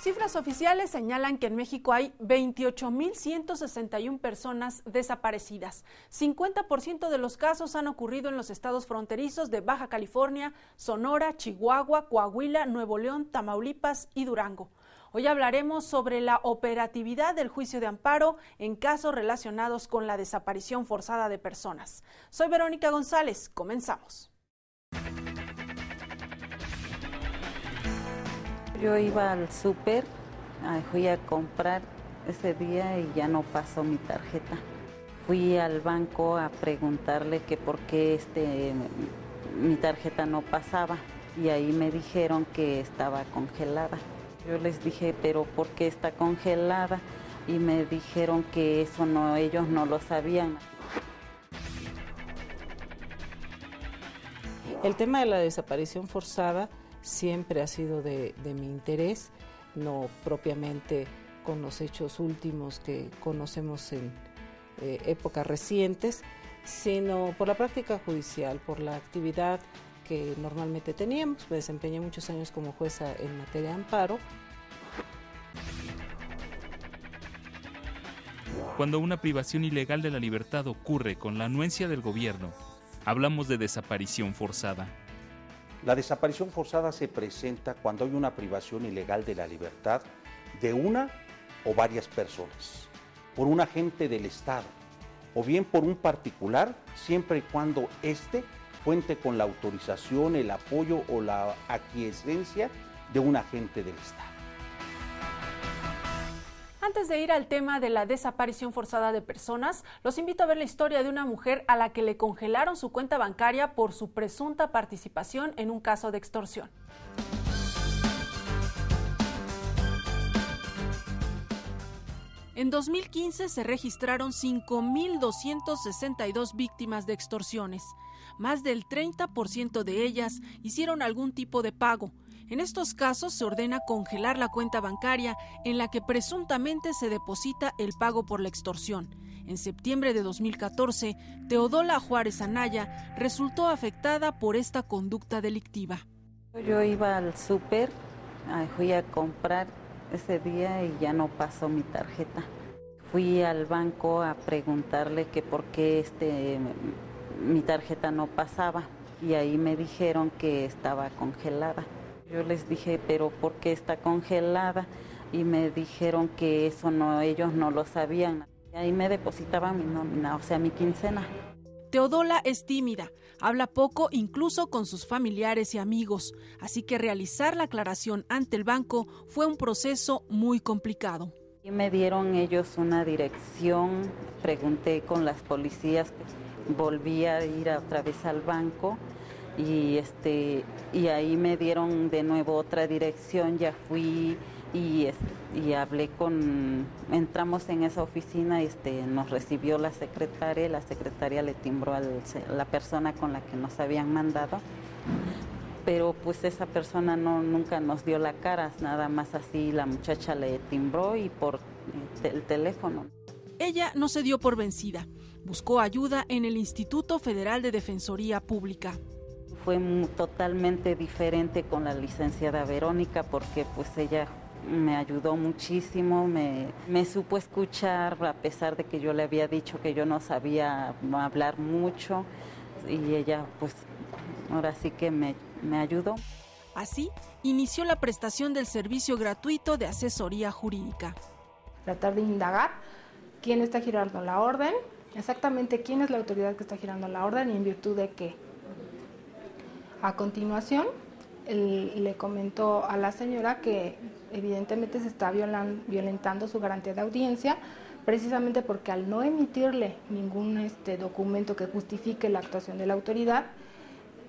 Cifras oficiales señalan que en México hay 28.161 personas desaparecidas. 50% de los casos han ocurrido en los estados fronterizos de Baja California, Sonora, Chihuahua, Coahuila, Nuevo León, Tamaulipas y Durango. Hoy hablaremos sobre la operatividad del juicio de amparo en casos relacionados con la desaparición forzada de personas. Soy Verónica González, comenzamos. Yo iba al súper, fui a comprar ese día y ya no pasó mi tarjeta. Fui al banco a preguntarle que por qué este, mi tarjeta no pasaba y ahí me dijeron que estaba congelada. Yo les dije, pero ¿por qué está congelada? Y me dijeron que eso no, ellos no lo sabían. El tema de la desaparición forzada siempre ha sido de, mi interés, no propiamente con los hechos últimos que conocemos en eh, épocas recientes, sino por la práctica judicial, por la actividad que normalmente teníamos. Me desempeñé muchos años como jueza en materia de amparo. Cuando una privación ilegal de la libertad ocurre con la anuencia del gobierno, hablamos de desaparición forzada. La desaparición forzada se presenta cuando hay una privación ilegal de la libertad de una o varias personas, por un agente del Estado, o bien por un particular, siempre y cuando éste cuente con la autorización, el apoyo o la aquiescencia de un agente del Estado. Antes de ir al tema de la desaparición forzada de personas, los invito a ver la historia de una mujer a la que le congelaron su cuenta bancaria por su presunta participación en un caso de extorsión. En 2015 se registraron 5.262 víctimas de extorsiones más del 30% de ellas hicieron algún tipo de pago. En estos casos se ordena congelar la cuenta bancaria en la que presuntamente se deposita el pago por la extorsión. En septiembre de 2014, Teodola Juárez Anaya resultó afectada por esta conducta delictiva. Yo iba al súper, fui a comprar ese día y ya no pasó mi tarjeta. Fui al banco a preguntarle que por qué este mi tarjeta no pasaba y ahí me dijeron que estaba congelada. Yo les dije, pero ¿por qué está congelada? Y me dijeron que eso no, ellos no lo sabían. ahí me depositaban mi nómina, o sea, mi quincena. Teodola es tímida, habla poco incluso con sus familiares y amigos, así que realizar la aclaración ante el banco fue un proceso muy complicado. Y me dieron ellos una dirección, pregunté con las policías volví a ir otra vez al banco y este y ahí me dieron de nuevo otra dirección ya fui y, y hablé con entramos en esa oficina este nos recibió la secretaria la secretaria le timbró a la persona con la que nos habían mandado pero pues esa persona no nunca nos dio la cara nada más así la muchacha le timbró y por eh, el teléfono ella no se dio por vencida buscó ayuda en el Instituto Federal de Defensoría Pública. Fue totalmente diferente con la licenciada Verónica porque pues ella me ayudó muchísimo, me, supo escuchar a pesar de que yo le había dicho que yo no sabía hablar mucho y ella pues ahora sí que me, me ayudó. Así inició la prestación del servicio gratuito de asesoría jurídica. Tratar de indagar quién está girando la orden, exactamente quién es la autoridad que está girando la orden y en virtud de qué. A continuación, le comentó a la señora que evidentemente se está violentando su garantía de audiencia, precisamente porque al no emitirle ningún este, documento que justifique la actuación de la autoridad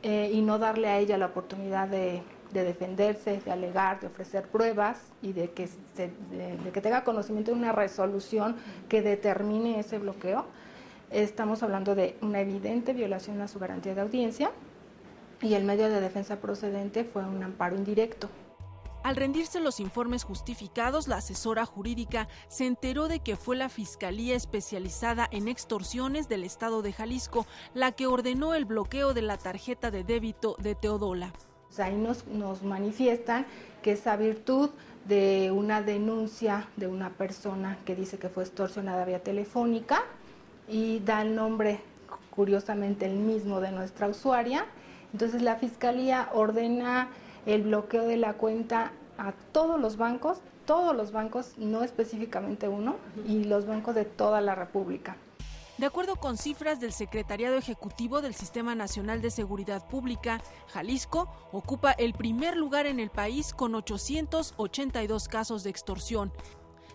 eh, y no darle a ella la oportunidad de, defenderse, de alegar, de ofrecer pruebas y de que, de que tenga conocimiento de una resolución que determine ese bloqueo, Estamos hablando de una evidente violación a su garantía de audiencia y el medio de defensa procedente fue un amparo indirecto. Al rendirse los informes justificados, la asesora jurídica se enteró de que fue la Fiscalía especializada en extorsiones del Estado de Jalisco la que ordenó el bloqueo de la tarjeta de débito de Teodola. Ahí nos, nos manifiestan que esa virtud de una denuncia de una persona que dice que fue extorsionada vía telefónica, y da el nombre, curiosamente el mismo de nuestra usuaria. Entonces la Fiscalía ordena el bloqueo de la cuenta a todos los bancos, todos los bancos, no específicamente uno, y los bancos de toda la República. De acuerdo con cifras del Secretariado Ejecutivo del Sistema Nacional de Seguridad Pública, Jalisco ocupa el primer lugar en el país con 882 casos de extorsión,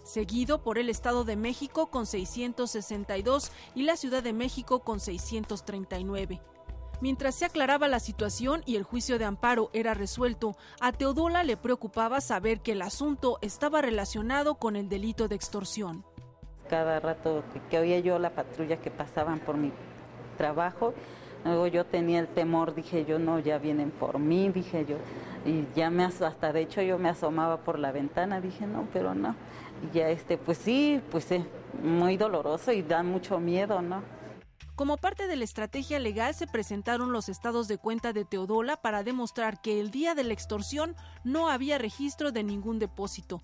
seguido por el Estado de México con 662 y la Ciudad de México con 639. Mientras se aclaraba la situación y el juicio de amparo era resuelto, a Teodola le preocupaba saber que el asunto estaba relacionado con el delito de extorsión. Cada rato que, había oía yo la patrulla que pasaban por mi trabajo, luego yo tenía el temor, dije yo, no, ya vienen por mí, dije yo, y ya me hasta de hecho yo me asomaba por la ventana, dije, no, pero no, ya este, pues sí, pues es muy doloroso y da mucho miedo, ¿no? Como parte de la estrategia legal se presentaron los estados de cuenta de Teodola para demostrar que el día de la extorsión no había registro de ningún depósito.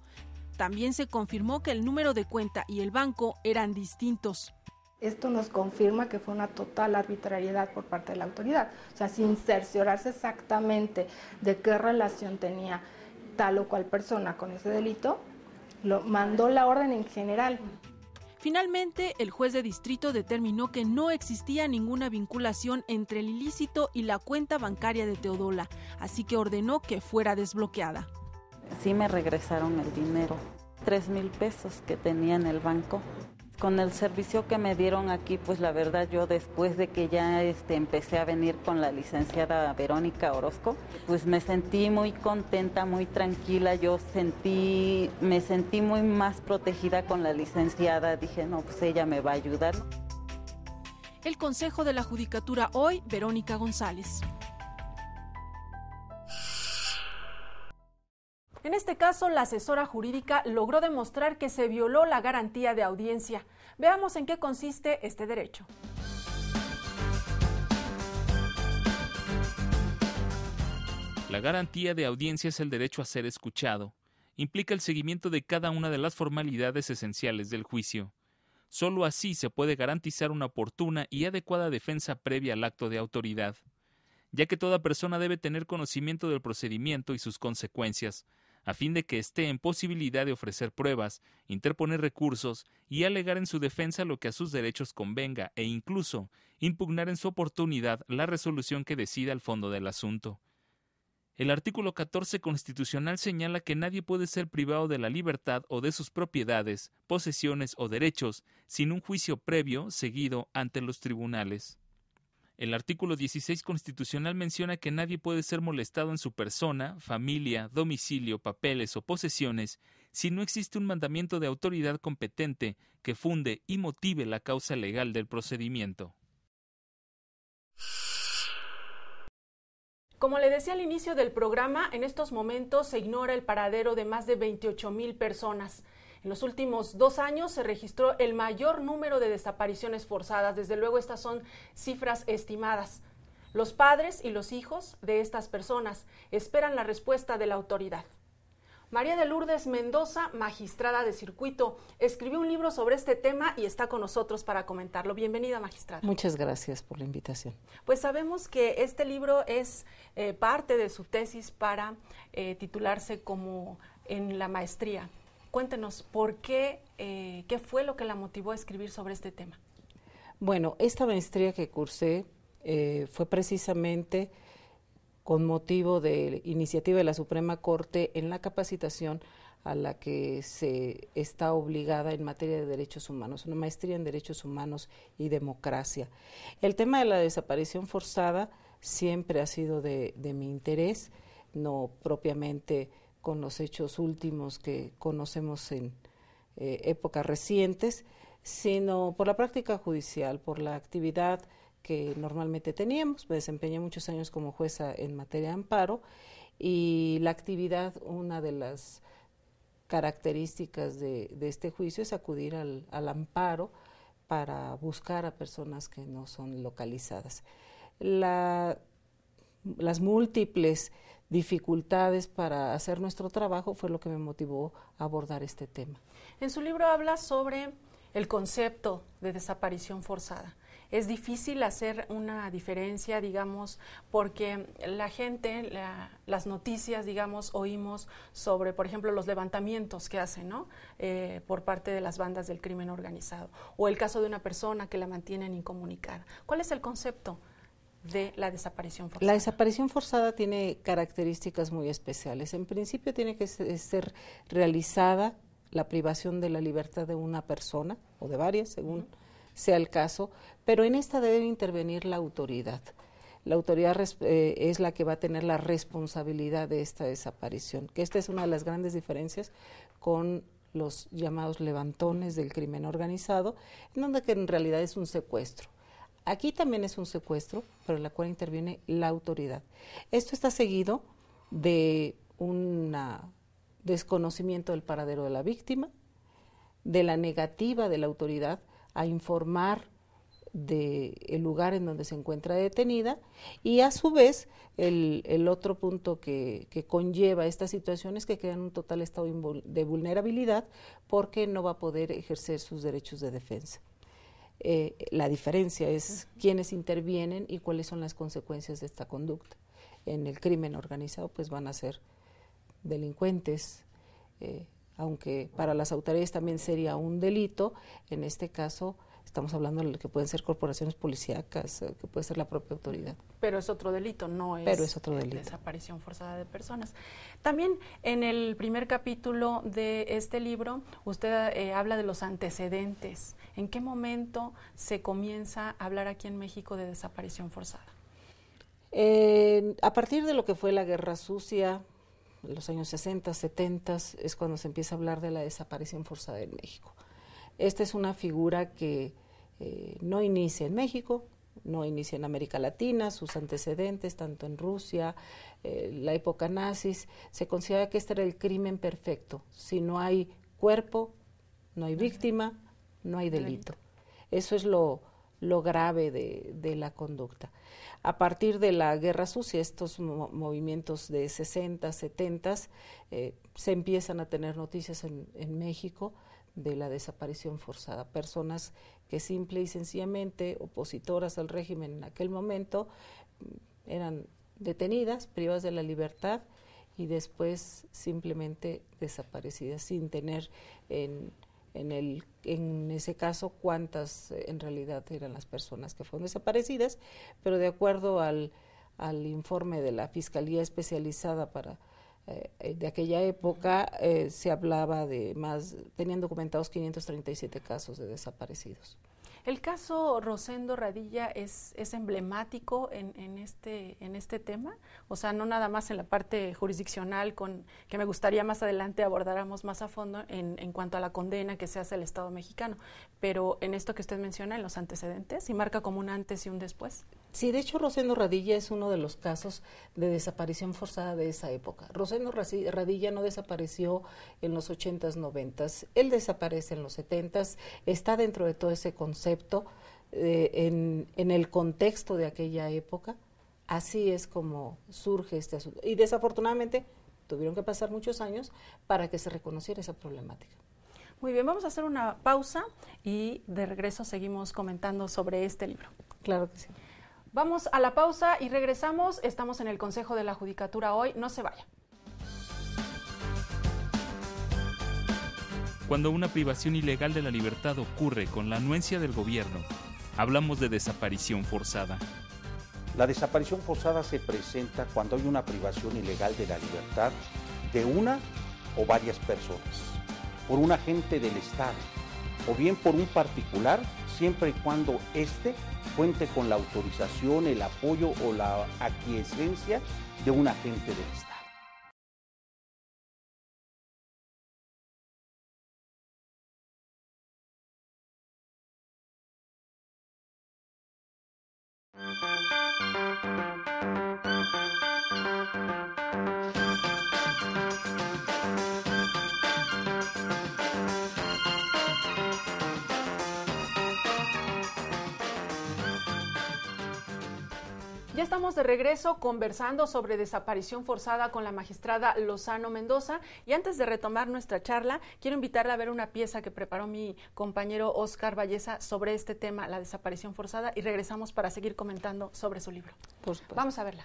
También se confirmó que el número de cuenta y el banco eran distintos. Esto nos confirma que fue una total arbitrariedad por parte de la autoridad, o sea, sin cerciorarse exactamente de qué relación tenía tal o cual persona con ese delito, lo mandó la orden en general. Finalmente, el juez de distrito determinó que no existía ninguna vinculación entre el ilícito y la cuenta bancaria de Teodola, así que ordenó que fuera desbloqueada. Sí me regresaron el dinero, tres mil pesos que tenía en el banco con el servicio que me dieron aquí, pues la verdad yo después de que ya este, empecé a venir con la licenciada Verónica Orozco, pues me sentí muy contenta, muy tranquila, yo sentí, me sentí muy más protegida con la licenciada, dije, no, pues ella me va a ayudar. El Consejo de la Judicatura hoy, Verónica González. En este caso, la asesora jurídica logró demostrar que se violó la garantía de audiencia. Veamos en qué consiste este derecho. La garantía de audiencia es el derecho a ser escuchado. Implica el seguimiento de cada una de las formalidades esenciales del juicio. Solo así se puede garantizar una oportuna y adecuada defensa previa al acto de autoridad, ya que toda persona debe tener conocimiento del procedimiento y sus consecuencias, a fin de que esté en posibilidad de ofrecer pruebas, interponer recursos y alegar en su defensa lo que a sus derechos convenga e incluso impugnar en su oportunidad la resolución que decida el fondo del asunto. El artículo 14 constitucional señala que nadie puede ser privado de la libertad o de sus propiedades, posesiones o derechos sin un juicio previo seguido ante los tribunales. El artículo 16 constitucional menciona que nadie puede ser molestado en su persona, familia, domicilio, papeles o posesiones si no existe un mandamiento de autoridad competente que funde y motive la causa legal del procedimiento. Como le decía al inicio del programa, en estos momentos se ignora el paradero de más de 28 mil personas. En los últimos dos años se registró el mayor número de desapariciones forzadas. Desde luego estas son cifras estimadas. Los padres y los hijos de estas personas esperan la respuesta de la autoridad. María de Lourdes Mendoza, magistrada de circuito, escribió un libro sobre este tema y está con nosotros para comentarlo. Bienvenida, magistrada. Muchas gracias por la invitación. Pues sabemos que este libro es eh, parte de su tesis para eh, titularse como en la maestría cuéntenos por qué, eh, qué fue lo que la motivó a escribir sobre este tema. Bueno, esta maestría que cursé eh, fue precisamente con motivo de iniciativa de la Suprema Corte en la capacitación a la que se está obligada en materia de derechos humanos, una maestría en derechos humanos y democracia. El tema de la desaparición forzada siempre ha sido de mi interés, no propiamente con los hechos últimos que conocemos en eh, épocas recientes, sino por la práctica judicial, por la actividad que normalmente teníamos. Me desempeñé muchos años como jueza en materia de amparo y la actividad, una de las características de, este juicio es acudir al, amparo para buscar a personas que no son localizadas. las múltiples dificultades para hacer nuestro trabajo fue lo que me motivó a abordar este tema. En su libro habla sobre el concepto de desaparición forzada. Es difícil hacer una diferencia, digamos, porque la gente, las noticias, digamos, oímos sobre, por ejemplo, los levantamientos que hacen, ¿no? Eh, por parte de las bandas del crimen organizado, o el caso de una persona que la mantienen incomunicada. ¿Cuál es el concepto de la desaparición forzada? La desaparición forzada tiene características muy especiales. En principio tiene que ser realizada la privación de la libertad de una persona o de varias, según sea el caso, pero en esta debe intervenir la autoridad. La autoridad eh, es la que va a tener la responsabilidad de esta desaparición, que esta es una de las grandes diferencias con los llamados levantones del crimen organizado, en donde en realidad es un secuestro Aquí también es un secuestro, pero en la cual interviene la autoridad. Esto está seguido de un desconocimiento del paradero de la víctima, de la negativa de la autoridad a informar del lugar en donde se encuentra detenida y a su vez el, otro punto que, conlleva esta situación es que queda en un total estado de vulnerabilidad porque no va a poder ejercer sus derechos de defensa. Eh, la diferencia es quiénes intervienen y cuáles son las consecuencias de esta conducta. En el crimen organizado, pues van a ser delincuentes, eh, aunque para las autoridades también sería un delito, en este caso Estamos hablando de lo que pueden ser corporaciones policíacas, eh, que puede ser la propia autoridad. Pero es otro delito, no es, Pero desaparición forzada de personas. También en el primer capítulo de este libro, usted eh, habla de los antecedentes. ¿En qué momento se comienza a hablar aquí en México de desaparición forzada? a partir de lo que fue la Guerra Sucia, los años 60, 70, es cuando se empieza a hablar de la desaparición forzada en México esta es una figura que eh, no inicia en México, no inicia en América Latina, sus antecedentes, tanto en Rusia, eh, la época nazis, se considera que este era el crimen perfecto. Si no hay cuerpo, no hay víctima, no hay delito. Eso es lo, grave de, la conducta. A partir de la guerra sucia, estos movimientos de 60, 70, eh, se empiezan a tener noticias en México de la desaparición forzada. Personas que simple y sencillamente, opositoras al régimen en aquel momento, mm, eran detenidas, privadas de la libertad y después simplemente desaparecidas sin tener en, el, en ese caso cuántas eh, en realidad eran las personas que fueron desaparecidas, pero de acuerdo al informe de la Fiscalía Especializada para eh, de aquella época eh, se hablaba de más, tenían documentados 537 casos de desaparecidos. El caso Rosendo Radilla es, es emblemático en, en, este, en este tema, o sea, no nada más en la parte jurisdiccional, con, que me gustaría más adelante abordáramos más a fondo en, en cuanto a la condena que se hace al Estado mexicano, pero en esto que usted menciona, en los antecedentes, y marca como un antes y un después. Sí, de hecho Rosendo Radilla es uno de los casos de desaparición forzada de esa época. Rosendo Radilla no desapareció en los 80s, 90 él desaparece en los 70 está dentro de todo ese concepto eh, en, el contexto de aquella época. Así es como surge este asunto. Y desafortunadamente tuvieron que pasar muchos años para que se reconociera esa problemática. Muy bien, vamos a hacer una pausa y de regreso seguimos comentando sobre este libro. Claro que sí. Vamos a la pausa y regresamos. Estamos en el Consejo de la Judicatura hoy. No se vaya. Cuando una privación ilegal de la libertad ocurre con la anuencia del gobierno, hablamos de desaparición forzada. La desaparición forzada se presenta cuando hay una privación ilegal de la libertad de una o varias personas por un agente del Estado o bien por un particular, siempre y cuando éste cuente con la autorización, el apoyo o la aquiescencia de un agente de Estado. Ya estamos de regreso conversando sobre desaparición forzada con la magistrada Lozano Mendoza y antes de retomar nuestra charla, quiero invitarla a ver una pieza que preparó mi compañero Oscar Valleza sobre este tema, la desaparición forzada, y regresamos para seguir comentando sobre su libro. Vamos a verla.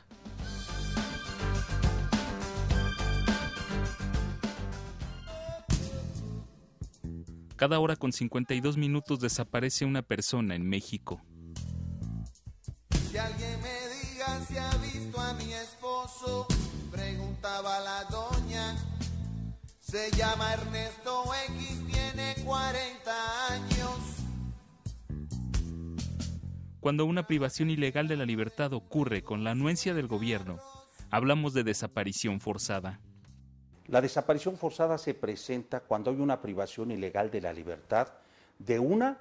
Cada hora con 52 minutos desaparece una persona en México. Preguntaba la doña. Se llama Ernesto X, tiene 40 años. Cuando una privación ilegal de la libertad ocurre con la anuencia del gobierno, hablamos de desaparición forzada. La desaparición forzada se presenta cuando hay una privación ilegal de la libertad de una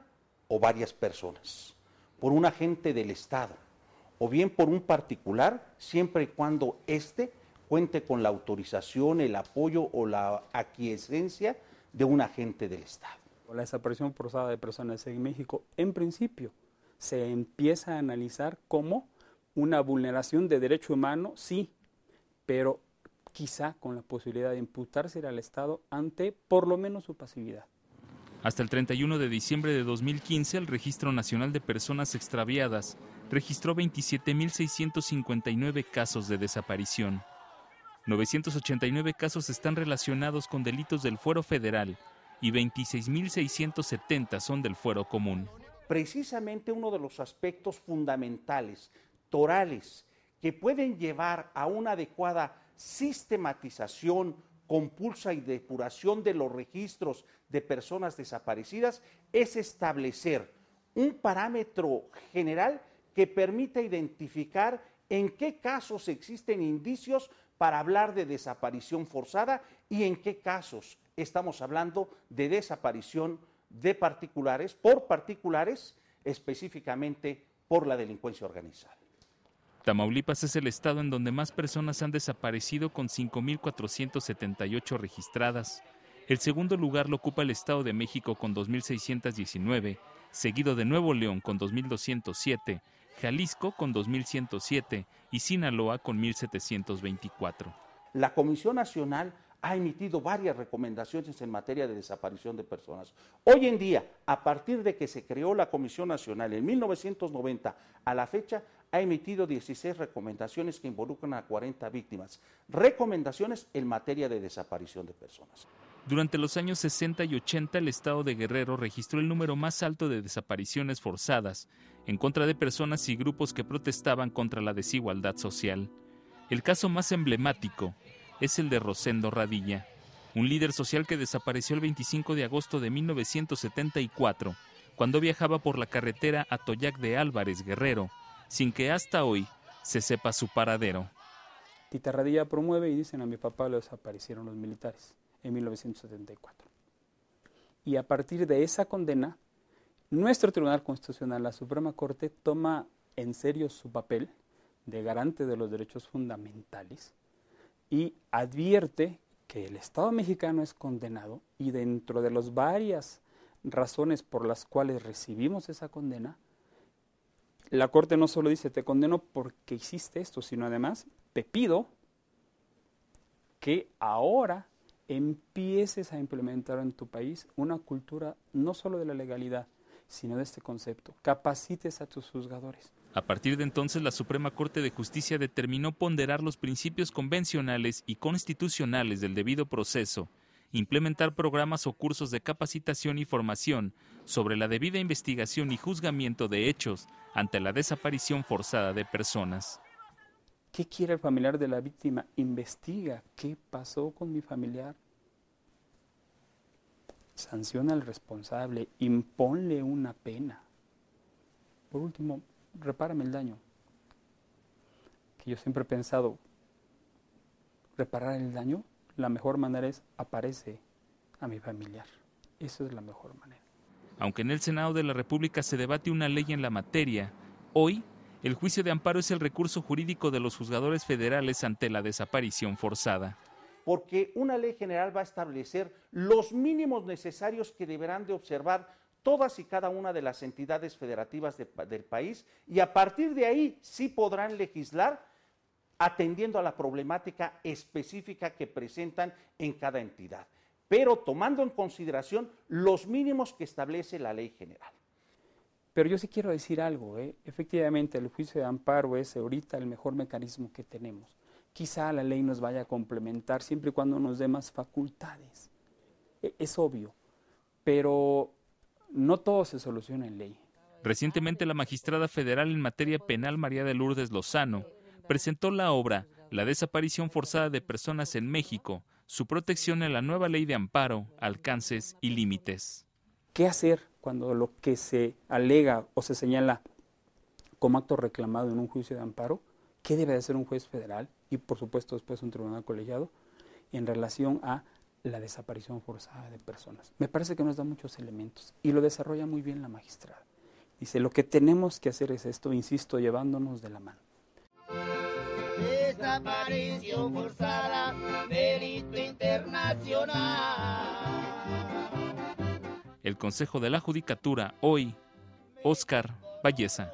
o varias personas por un agente del Estado o bien por un particular, siempre y cuando éste cuente con la autorización, el apoyo o la aquiescencia de un agente del Estado. La desaparición forzada de personas en México, en principio, se empieza a analizar como una vulneración de derecho humano, sí, pero quizá con la posibilidad de imputarse al Estado ante por lo menos su pasividad. Hasta el 31 de diciembre de 2015, el Registro Nacional de Personas Extraviadas registró 27.659 casos de desaparición. 989 casos están relacionados con delitos del fuero federal y 26.670 son del fuero común. Precisamente uno de los aspectos fundamentales, torales, que pueden llevar a una adecuada sistematización, compulsa y depuración de los registros de personas desaparecidas es establecer un parámetro general que permite identificar en qué casos existen indicios para hablar de desaparición forzada y en qué casos estamos hablando de desaparición de particulares, por particulares, específicamente por la delincuencia organizada. Tamaulipas es el estado en donde más personas han desaparecido con 5.478 registradas. El segundo lugar lo ocupa el Estado de México con 2.619, seguido de Nuevo León con 2.207, Jalisco con 2.107 y Sinaloa con 1.724. La Comisión Nacional ha emitido varias recomendaciones en materia de desaparición de personas. Hoy en día, a partir de que se creó la Comisión Nacional en 1990 a la fecha, ha emitido 16 recomendaciones que involucran a 40 víctimas. Recomendaciones en materia de desaparición de personas. Durante los años 60 y 80 el estado de Guerrero registró el número más alto de desapariciones forzadas en contra de personas y grupos que protestaban contra la desigualdad social. El caso más emblemático es el de Rosendo Radilla, un líder social que desapareció el 25 de agosto de 1974 cuando viajaba por la carretera a Toyac de Álvarez Guerrero, sin que hasta hoy se sepa su paradero. Tita Radilla promueve y dicen a mi papá los desaparecieron los militares en 1974. Y a partir de esa condena, nuestro Tribunal Constitucional, la Suprema Corte, toma en serio su papel de garante de los derechos fundamentales y advierte que el Estado mexicano es condenado y dentro de las varias razones por las cuales recibimos esa condena, la Corte no solo dice te condeno porque hiciste esto, sino además te pido que ahora empieces a implementar en tu país una cultura no solo de la legalidad, sino de este concepto. Capacites a tus juzgadores. A partir de entonces, la Suprema Corte de Justicia determinó ponderar los principios convencionales y constitucionales del debido proceso, implementar programas o cursos de capacitación y formación sobre la debida investigación y juzgamiento de hechos ante la desaparición forzada de personas. ¿Qué quiere el familiar de la víctima? Investiga qué pasó con mi familiar. Sanciona al responsable, imponle una pena. Por último, repárame el daño. Que yo siempre he pensado, reparar el daño, la mejor manera es aparece a mi familiar. Esa es la mejor manera. Aunque en el Senado de la República se debate una ley en la materia, hoy el juicio de amparo es el recurso jurídico de los juzgadores federales ante la desaparición forzada. Porque una ley general va a establecer los mínimos necesarios que deberán de observar todas y cada una de las entidades federativas del país y a partir de ahí sí podrán legislar atendiendo a la problemática específica que presentan en cada entidad, pero tomando en consideración los mínimos que establece la ley general. Pero yo sí quiero decir algo, ¿eh? efectivamente el juicio de amparo es ahorita el mejor mecanismo que tenemos. Quizá la ley nos vaya a complementar siempre y cuando nos dé más facultades. E, es obvio, pero no todo se soluciona en ley. Recientemente la magistrada federal en materia penal María de Lourdes Lozano presentó la obra La desaparición forzada de personas en México, su protección en la nueva ley de amparo, alcances y límites. ¿Qué hacer? cuando lo que se alega o se señala como acto reclamado en un juicio de amparo, ¿qué debe de ser un juez federal y por supuesto después un tribunal colegiado en relación a la desaparición forzada de personas? Me parece que nos da muchos elementos y lo desarrolla muy bien la magistrada. Dice, lo que tenemos que hacer es esto, insisto, llevándonos de la mano. Desaparición forzada, delito internacional el Consejo de la Judicatura hoy, Oscar Valleza.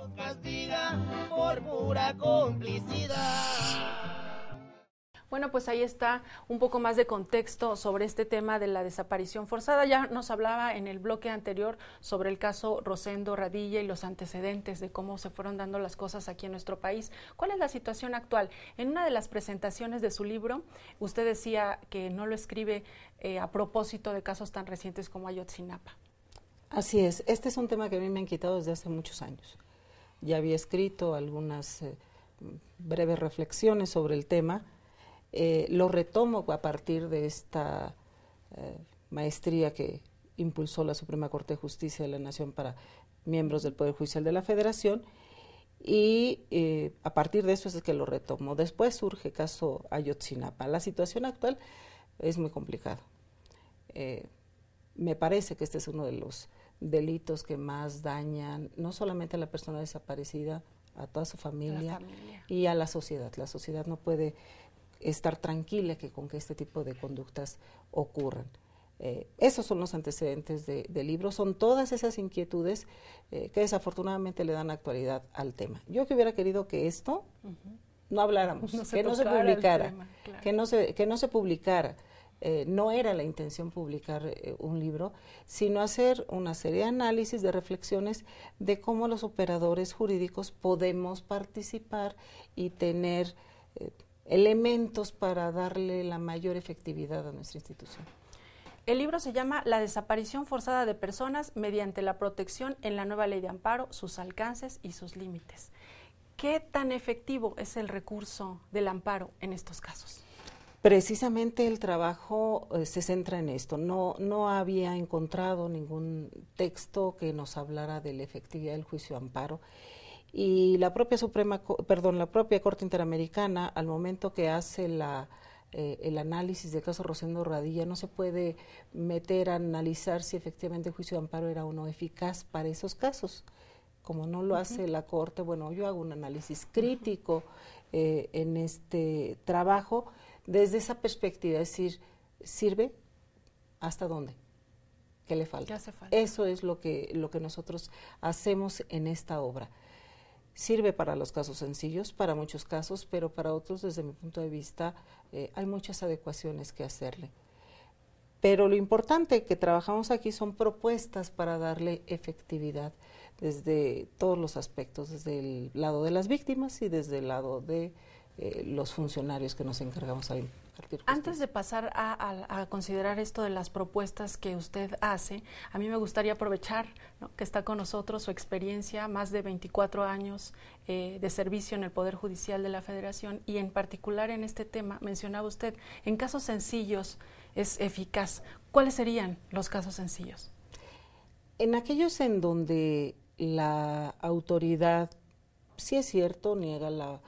Bueno, pues ahí está un poco más de contexto sobre este tema de la desaparición forzada. Ya nos hablaba en el bloque anterior sobre el caso Rosendo Radilla y los antecedentes de cómo se fueron dando las cosas aquí en nuestro país. ¿Cuál es la situación actual? En una de las presentaciones de su libro, usted decía que no lo escribe eh, a propósito de casos tan recientes como Ayotzinapa. Así es, este es un tema que a mí me han quitado desde hace muchos años. Ya había escrito algunas eh, breves reflexiones sobre el tema. Eh, lo retomo a partir de esta eh, maestría que impulsó la Suprema Corte de Justicia de la Nación para miembros del Poder Judicial de la Federación y a partir de eso es que lo retomo. Después surge caso Ayotzinapa. La situación actual es muy complicada me parece que este es uno de los delitos que más dañan no solamente a la persona desaparecida, a toda su familia, y a la sociedad. La sociedad no puede estar tranquila que con que este tipo de conductas ocurran. Eh, esos son los antecedentes del libro, son todas esas inquietudes eh, que desafortunadamente le dan actualidad al tema. Yo que hubiera querido que esto no habláramos, que, no que, no se que no se publicara, eh, no era la intención publicar eh, un libro, sino hacer una serie de análisis, de reflexiones de cómo los operadores jurídicos podemos participar y tener eh, elementos para darle la mayor efectividad a nuestra institución. El libro se llama La desaparición forzada de personas mediante la protección en la nueva ley de amparo, sus alcances y sus límites. ¿Qué tan efectivo es el recurso del amparo en estos casos? Precisamente el trabajo eh, se centra en esto. No, no había encontrado ningún texto que nos hablara de la efectividad del juicio de amparo. Y la propia Suprema, perdón, la propia Corte Interamericana, al momento que hace eh, el análisis del caso Rosendo Radilla, no se puede meter a analizar si efectivamente el juicio de amparo era o no eficaz para esos casos. Como no lo hace la Corte, bueno, yo hago un análisis crítico eh, en este trabajo desde esa perspectiva, es decir, ¿sirve? ¿Hasta dónde? ¿Qué le falta? Eso es lo que, lo que nosotros hacemos en esta obra. Sirve para los casos sencillos, para muchos casos, pero para otros, desde mi punto de vista, eh, hay muchas adecuaciones que hacerle. Pero lo importante que trabajamos aquí son propuestas para darle efectividad desde todos los aspectos, desde el lado de las víctimas y desde el lado de eh, los funcionarios que nos encargamos ahí. Antes de pasar a, considerar esto de las propuestas que usted hace, a mí me gustaría aprovechar que está con nosotros su experiencia, más de 24 años eh, de servicio en el Poder Judicial de la Federación y en particular en este tema, mencionaba usted, en casos sencillos es eficaz. ¿Cuáles serían los casos sencillos? En aquellos en donde la autoridad, si es cierto, niega la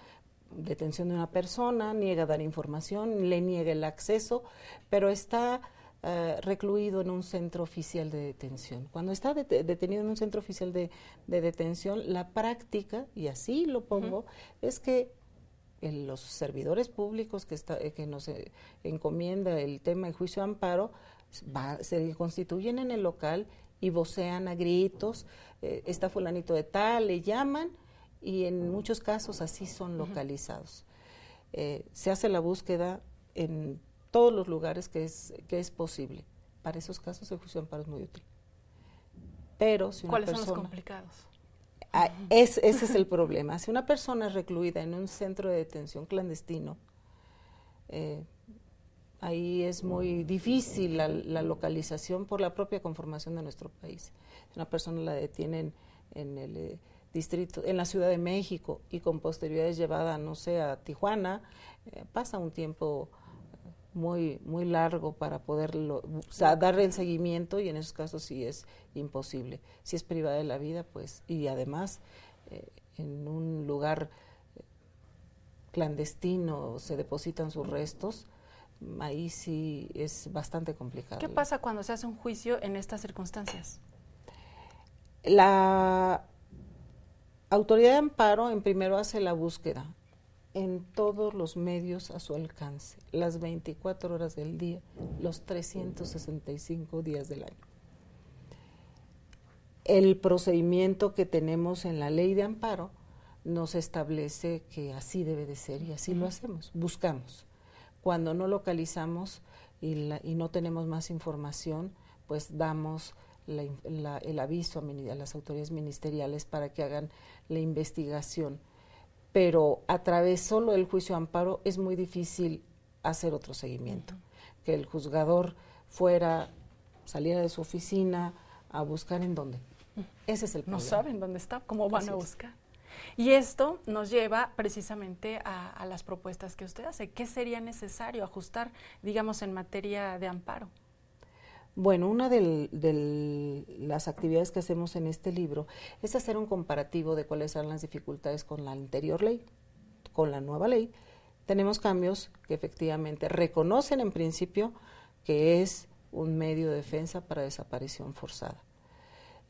detención de una persona, niega dar información, le niega el acceso, pero está eh, recluido en un centro oficial de detención. Cuando está detenido en un centro oficial de, detención, la práctica, y así lo pongo, es que eh, los servidores públicos que, que nos eh, encomienda el tema de juicio de amparo se constituyen en el local y vocean a gritos, está fulanito de tal, le llaman y en muchos casos así son localizados. Eh, se hace la búsqueda en todos los lugares que es, que es posible. Para esos casos el juicio de amparo es muy útil. Pero si una ¿Cuáles son los complicados? Ah, es, ese es el problema. Si una persona es recluida en un centro de detención clandestino, eh, ahí es muy difícil la, la, localización por la propia conformación de nuestro país. Si una persona la detienen en el eh, distrito, en la Ciudad de México y con posterioridad llevada, no sé, a Tijuana, eh, pasa un tiempo eh, muy, muy largo para poderlo, o darle el seguimiento y en esos casos sí es imposible. Si es privada de la vida, pues, y además eh, en un lugar clandestino se depositan sus restos, ahí sí es bastante complicado. ¿Qué pasa cuando se hace un juicio en estas circunstancias? La, autoridad de amparo en primero hace la búsqueda en todos los medios a su alcance, las 24 horas del día, los 365 días del año. El procedimiento que tenemos en la ley de amparo nos establece que así debe de ser y así lo hacemos, buscamos. Cuando no localizamos y no tenemos más información, pues damos el aviso a, las autoridades ministeriales para que hagan la investigación. Pero a través solo del juicio de amparo es muy difícil hacer otro seguimiento. Que el juzgador fuera, saliera de su oficina a buscar en dónde. Ese es el problema. No saben dónde está, cómo van a buscar. Y esto nos lleva precisamente a, a las propuestas que usted hace. ¿Qué sería necesario ajustar, digamos, en materia de amparo? Bueno, una de las actividades que hacemos en este libro es hacer un comparativo de cuáles eran las dificultades con la anterior ley, con la nueva ley. Tenemos cambios que efectivamente reconocen en principio que es un medio de defensa para desaparición forzada.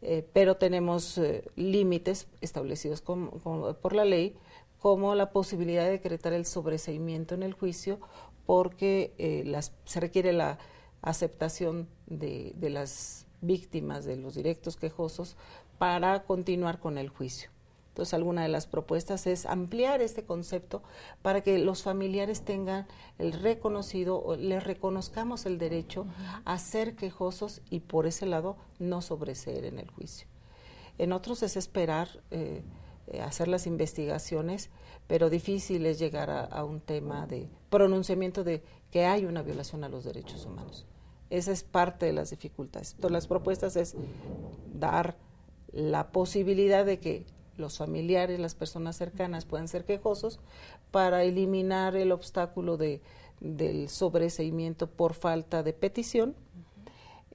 Eh, pero tenemos eh, límites establecidos por la ley, como la posibilidad de decretar el sobreseimiento en el juicio, porque eh, las, se requiere la aceptación de, las víctimas de los directos quejosos para continuar con el juicio. Entonces, alguna de las propuestas es ampliar este concepto para que los familiares tengan el reconocido, o les reconozcamos el derecho a ser quejosos y por ese lado no sobreseer en el juicio. En otros es esperar, eh, eh, hacer las investigaciones, pero difícil es llegar a un tema de pronunciamiento de que hay una violación a los derechos humanos. Esa es parte de las dificultades. Entonces, las propuestas es dar la posibilidad de que los familiares, las personas cercanas puedan ser quejosos para eliminar el obstáculo del sobreseimiento por falta de petición.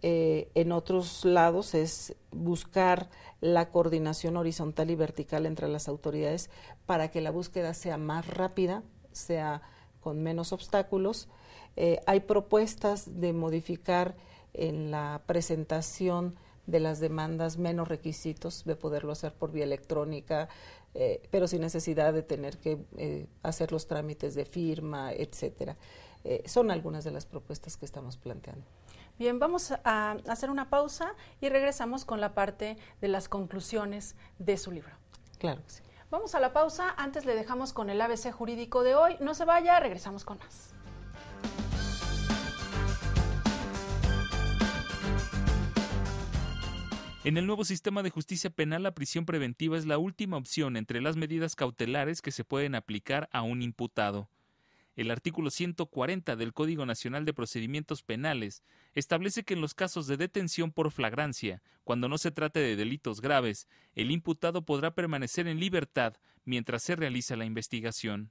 Eh, en otros lados es buscar la coordinación horizontal y vertical entre las autoridades para que la búsqueda sea más rápida, sea con menos obstáculos eh, hay propuestas de modificar en la presentación de las demandas menos requisitos, de poderlo hacer por vía electrónica, eh, pero sin necesidad de tener que eh, hacer los trámites de firma, etcétera. son algunas de las propuestas que estamos planteando. Bien, vamos a hacer una pausa y regresamos con la parte de las conclusiones de su libro. Claro sí. Vamos a la pausa, antes le dejamos con el ABC jurídico de hoy. No se vaya, regresamos con más. En el nuevo sistema de justicia penal, la prisión preventiva es la última opción entre las medidas cautelares que se pueden aplicar a un imputado. El artículo 140 del Código Nacional de Procedimientos Penales establece que en los casos de detención por flagrancia, cuando no se trate de delitos graves, el imputado podrá permanecer en libertad mientras se realiza la investigación.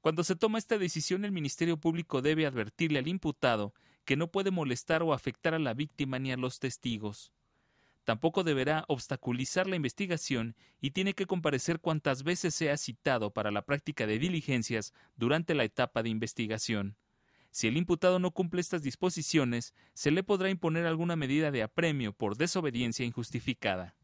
Cuando se toma esta decisión, el Ministerio Público debe advertirle al imputado que no puede molestar o afectar a la víctima ni a los testigos. Tampoco deberá obstaculizar la investigación y tiene que comparecer cuantas veces sea citado para la práctica de diligencias durante la etapa de investigación. Si el imputado no cumple estas disposiciones, se le podrá imponer alguna medida de apremio por desobediencia injustificada.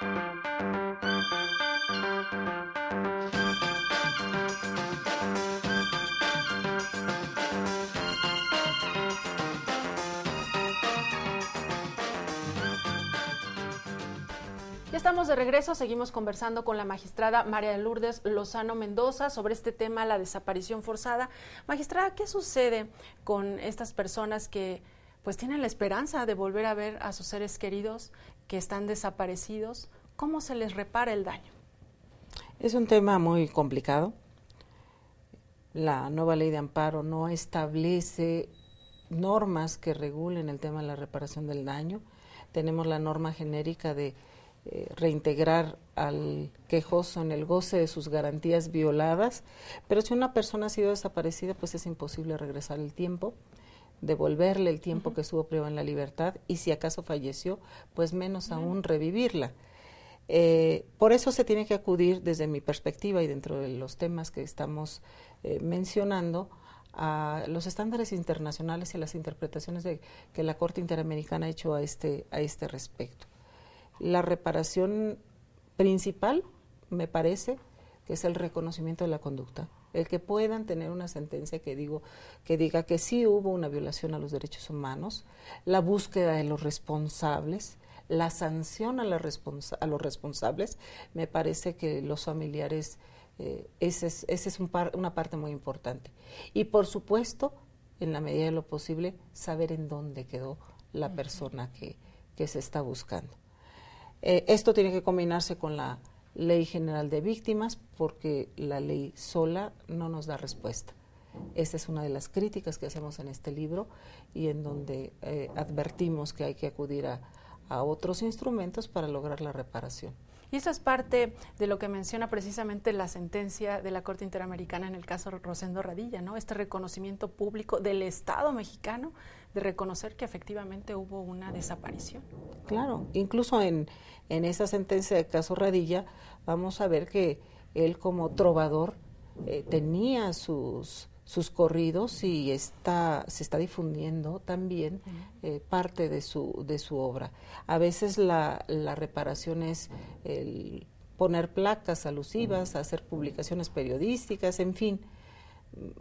Ya estamos de regreso, seguimos conversando con la magistrada María Lourdes Lozano Mendoza sobre este tema, la desaparición forzada. Magistrada, ¿qué sucede con estas personas que pues tienen la esperanza de volver a ver a sus seres queridos que están desaparecidos, ¿cómo se les repara el daño? Es un tema muy complicado. La nueva ley de amparo no establece normas que regulen el tema de la reparación del daño. Tenemos la norma genérica de eh, reintegrar al quejoso en el goce de sus garantías violadas, pero si una persona ha sido desaparecida, pues es imposible regresar el tiempo devolverle el tiempo que estuvo privado en la libertad y si acaso falleció, pues menos aún revivirla. Eh, por eso se tiene que acudir desde mi perspectiva y dentro de los temas que estamos eh, mencionando a los estándares internacionales y a las interpretaciones que la Corte Interamericana ha hecho a este, a este respecto. La reparación principal, me parece, que es el reconocimiento de la conducta el que puedan tener una sentencia que digo que diga que sí hubo una violación a los derechos humanos, la búsqueda de los responsables, la sanción a, los responsables, me parece que los familiares eh, esa es, ese es una parte muy importante. Y por supuesto, en la medida de lo posible, saber en dónde quedó la persona que, se está buscando. Eh, esto tiene que combinarse con la ley general de víctimas porque la ley sola no nos da respuesta. Esta es una de las críticas que hacemos en este libro y en donde eh, advertimos que hay que acudir a otros instrumentos para lograr la reparación. Y eso es parte de lo que menciona precisamente la sentencia de la Corte Interamericana en el caso Rosendo Radilla, ¿no? Este reconocimiento público del Estado mexicano de reconocer que efectivamente hubo una desaparición. Claro, incluso en, en esa sentencia del caso Radilla vamos a ver que él como trovador eh, tenía sus sus corridos y está, se está difundiendo también eh, parte de su, de su obra. A veces la, reparación es el poner placas alusivas, hacer publicaciones periodísticas, en fin.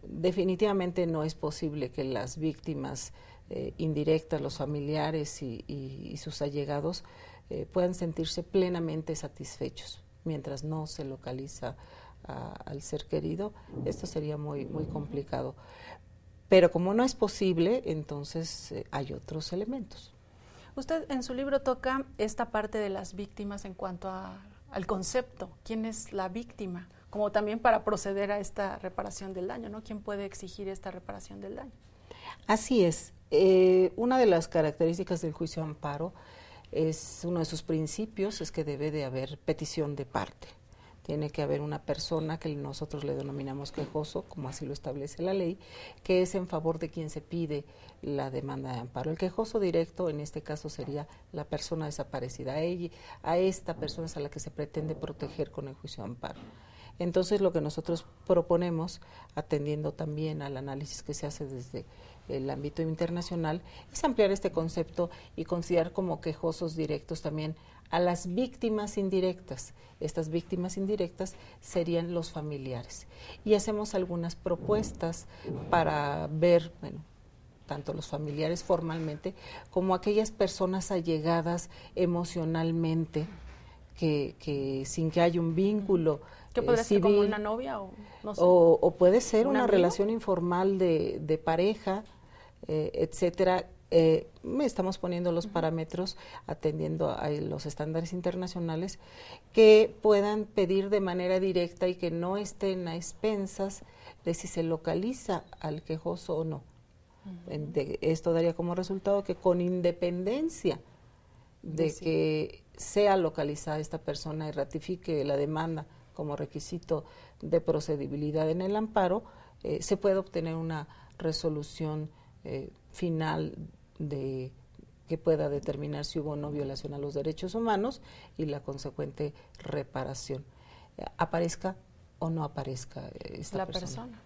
Definitivamente no es posible que las víctimas eh, indirectas, los familiares y, sus allegados eh, puedan sentirse plenamente satisfechos mientras no se localiza al ser querido, esto sería muy, muy complicado. Pero como no es posible, entonces eh, hay otros elementos. Usted en su libro toca esta parte de las víctimas en cuanto al concepto, quién es la víctima, como también para proceder a esta reparación del daño, ¿no? ¿Quién puede exigir esta reparación del daño? Así es. Eh, una de las características del juicio amparo es uno de sus principios, es que debe de haber petición de parte tiene que haber una persona que nosotros le denominamos quejoso, como así lo establece la ley, que es en favor de quien se pide la demanda de amparo. El quejoso directo en este caso sería la persona desaparecida, a, ella, a esta persona es a la que se pretende proteger con el juicio de amparo. Entonces lo que nosotros proponemos, atendiendo también al análisis que se hace desde el ámbito internacional, es ampliar este concepto y considerar como quejosos directos también a las víctimas indirectas. Estas víctimas indirectas serían los familiares. Y hacemos algunas propuestas para ver, bueno, tanto los familiares formalmente como aquellas personas allegadas emocionalmente que, sin que haya un vínculo ¿Qué eh, podría ser como una novia o puede ser una relación informal de pareja eh, etcétera, eh, estamos poniendo los parámetros atendiendo a los estándares internacionales que puedan pedir de manera directa y que no estén a expensas de si se localiza al quejoso o no. esto daría como resultado que con independencia de pues que sea localizada esta persona y ratifique la demanda como requisito de procedibilidad en el amparo, eh, se puede obtener una resolución eh, final de que pueda determinar si hubo o no violación a los derechos humanos y la consecuente reparación. Eh, aparezca o no aparezca eh, esta persona.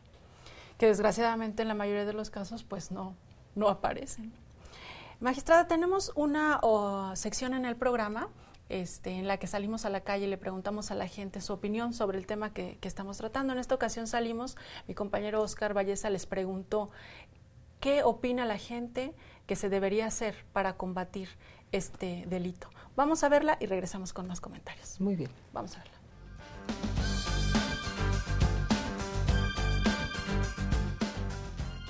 Que desgraciadamente en la mayoría de los casos pues no, no aparecen. Magistrada, tenemos una sección en el programa este, en la que salimos a la calle y le preguntamos a la gente su opinión sobre el tema que, que estamos tratando. En esta ocasión salimos, mi compañero Oscar Valleza les preguntó ¿Qué opina la gente que se debería hacer para combatir este delito? Vamos a verla y regresamos con más comentarios. Muy bien. Vamos a verla.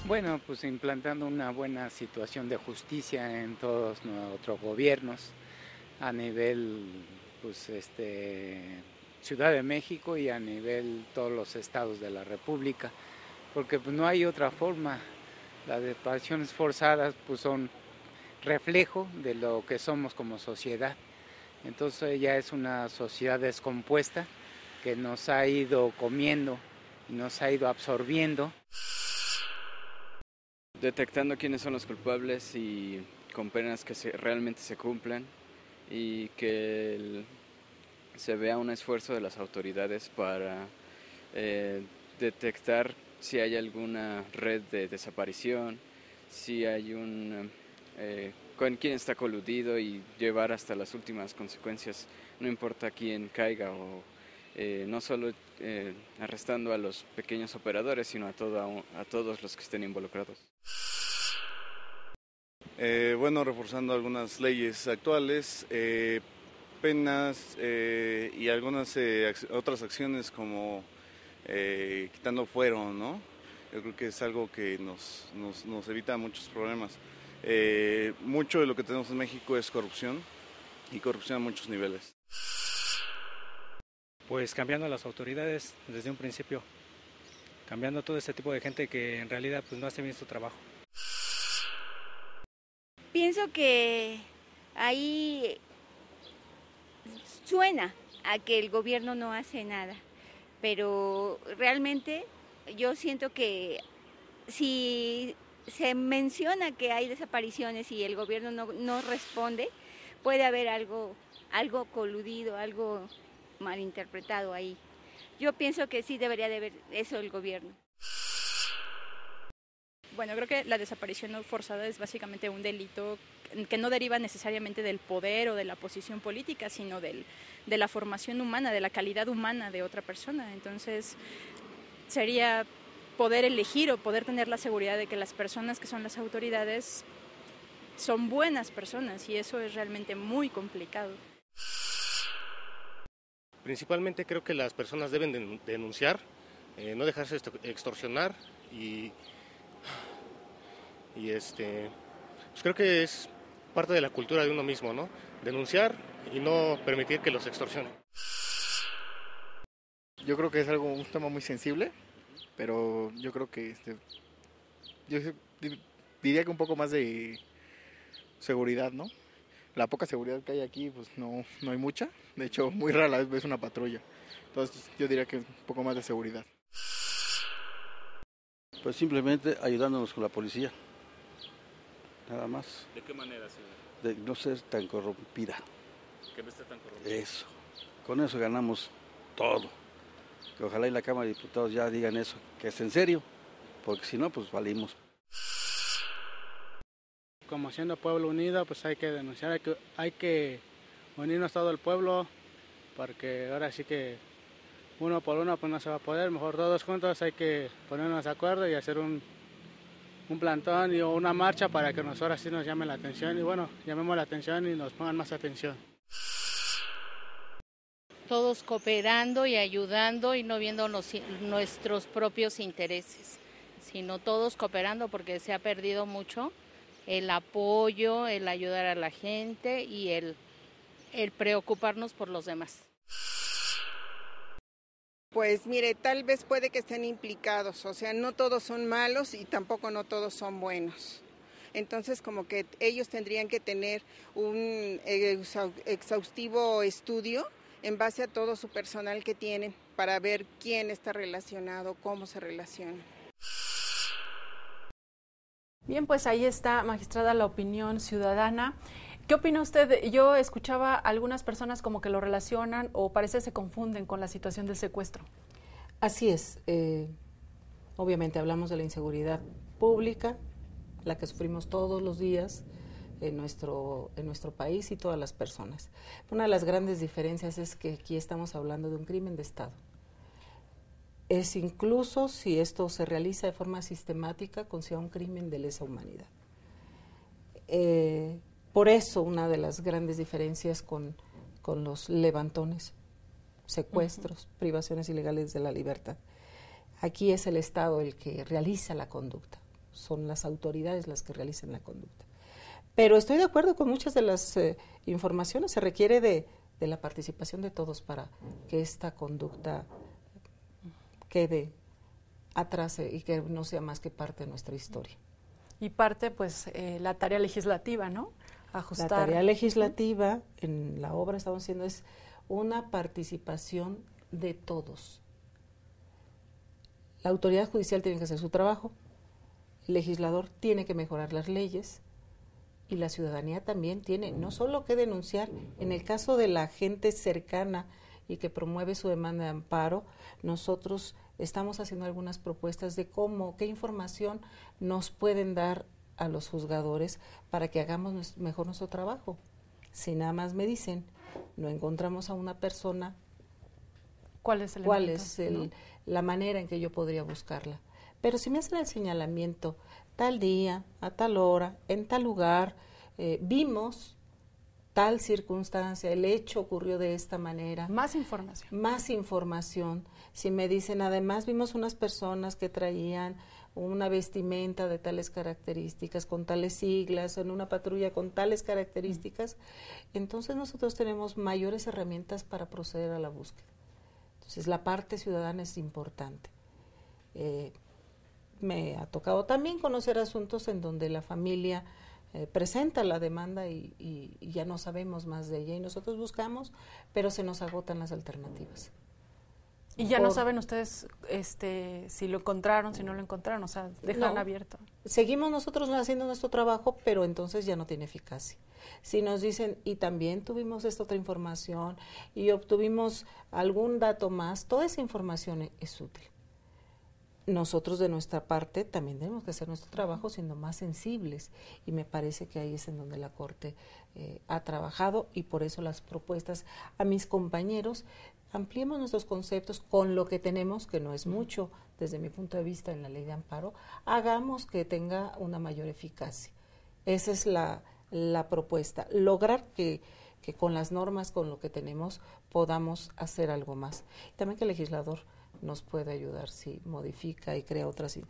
Bueno, pues implantando una buena situación de justicia en todos nuestros gobiernos a nivel pues este Ciudad de México y a nivel todos los estados de la República, porque pues, no hay otra forma las desapariciones forzadas pues son reflejo de lo que somos como sociedad. Entonces ya es una sociedad descompuesta que nos ha ido comiendo, y nos ha ido absorbiendo. Detectando quiénes son los culpables y con penas que realmente se cumplan y que se vea un esfuerzo de las autoridades para eh, detectar si hay alguna red de desaparición, si hay un... Eh, con quién está coludido y llevar hasta las últimas consecuencias, no importa quién caiga o eh, no solo eh, arrestando a los pequeños operadores, sino a, a todos los que estén involucrados. bueno, reforzando algunas leyes actuales, penas y algunas otras acciones como eh, quitando fuero, ¿no? Yo creo que es algo que nos, evita muchos problemas. Eh, mucho de lo que tenemos en México es corrupción y corrupción a muchos niveles. Pues cambiando las autoridades desde un principio, cambiando todo este tipo de gente que en realidad pues no hace bien su trabajo. Pienso que ahí suena a que el gobierno no hace nada pero realmente yo siento que si se menciona que hay desapariciones y el gobierno no, no responde, puede haber algo, algo coludido, algo malinterpretado ahí. Yo pienso que sí debería de ver eso el gobierno bueno, creo que la desaparición forzada es básicamente un delito que no deriva necesariamente del poder o de la posición política, sino de la formación humana, de la calidad humana de otra persona. Entonces, sería poder elegir o poder tener la seguridad de que las personas que son las autoridades son buenas personas y eso es realmente muy complicado. Principalmente creo que las personas deben denunciar, eh, no dejarse extorsionar y y este, pues creo que es parte de la cultura de uno mismo, ¿no? Denunciar y no permitir que los extorsionen. Yo creo que es algo, un tema muy sensible, pero yo creo que este, yo diría que un poco más de seguridad, ¿no? La poca seguridad que hay aquí, pues no, no hay mucha. De hecho, muy rara vez ves una patrulla. Entonces, yo diría que un poco más de seguridad. Pues simplemente ayudándonos con la policía nada más. ¿De qué manera, señor? De no ser tan corrompida. Que no esté tan corrompida. Eso. Con eso ganamos todo. Que ojalá y la Cámara de Diputados ya digan eso, que es en serio, porque si no, pues valimos. Como siendo pueblo unido, pues hay que denunciar, hay que, hay que unirnos todo el pueblo, porque ahora sí que uno por uno pues no se va a poder, mejor todos juntos hay que ponernos de acuerdo y hacer un un plantón y una marcha para que nosotros sí nos llamen la atención y bueno, llamemos la atención y nos pongan más atención. Todos cooperando y ayudando y no viendo nuestros propios intereses, sino todos cooperando porque se ha perdido mucho el apoyo, el ayudar a la gente y el, el preocuparnos por los demás. Pues mire, tal vez puede que estén implicados, o sea, no todos son malos y tampoco no todos son buenos. Entonces, como que ellos tendrían que tener un exhaustivo estudio en base a todo su personal que tienen para ver quién está relacionado, cómo se relaciona. Bien, pues ahí está, magistrada, la opinión ciudadana. ¿Qué opina usted? Yo escuchaba algunas personas como que lo relacionan o parece se confunden con la situación del secuestro. Así es. Eh, obviamente hablamos de la inseguridad pública, la que sufrimos todos los días en nuestro, en nuestro país y todas las personas. Una de las grandes diferencias es que aquí estamos hablando de un crimen de Estado. Es incluso si esto se realiza de forma sistemática, considera un crimen de lesa humanidad. Eh, por eso una de las grandes diferencias con, los levantones, secuestros, privaciones ilegales de la libertad. Aquí es el Estado el que realiza la conducta, son las autoridades las que realizan la conducta. Pero estoy de acuerdo con muchas de las eh, informaciones, se requiere de, la participación de todos para que esta conducta quede atrás eh, y que no sea más que parte de nuestra historia. Y parte, pues, eh, la tarea legislativa, ¿no? La tarea legislativa en la obra estamos haciendo es una participación de todos. La autoridad judicial tiene que hacer su trabajo, el legislador tiene que mejorar las leyes y la ciudadanía también tiene no solo que denunciar, en el caso de la gente cercana y que promueve su demanda de amparo, nosotros estamos haciendo algunas propuestas de cómo, qué información nos pueden dar a los juzgadores para que hagamos mejor nuestro trabajo. Si nada más me dicen, no encontramos a una persona, ¿cuál es, el la manera en que yo podría buscarla? Pero si me hacen el señalamiento, tal día, a tal hora, en tal lugar, eh, vimos tal circunstancia, el hecho ocurrió de esta manera. Más información. Más información. Si me dicen, además vimos unas personas que traían una vestimenta de tales características, con tales siglas, en una patrulla con tales características, entonces nosotros tenemos mayores herramientas para proceder a la búsqueda. Entonces la parte ciudadana es importante. Eh, me ha tocado también conocer asuntos en donde la familia eh, presenta la demanda y ya no sabemos más de ella y nosotros buscamos, pero se nos agotan las alternativas. Y ya no saben ustedes este, si lo encontraron, si no lo encontraron, o sea, dejan abierto. Seguimos nosotros haciendo nuestro trabajo, pero entonces ya no tiene eficacia. Si nos dicen, y también tuvimos esta otra información y obtuvimos algún dato más, toda esa información e-, es útil. Nosotros de nuestra parte también tenemos que hacer nuestro trabajo siendo más sensibles y me parece que ahí es en donde la Corte eh, ha trabajado y por eso las propuestas a mis compañeros ampliemos nuestros conceptos con lo que tenemos, que no es mucho desde mi punto de vista en la ley de amparo, hagamos que tenga una mayor eficacia. Esa es la, propuesta, lograr que, con las normas, con lo que tenemos, podamos hacer algo más. También que el legislador nos pueda ayudar si modifica y crea otras eh,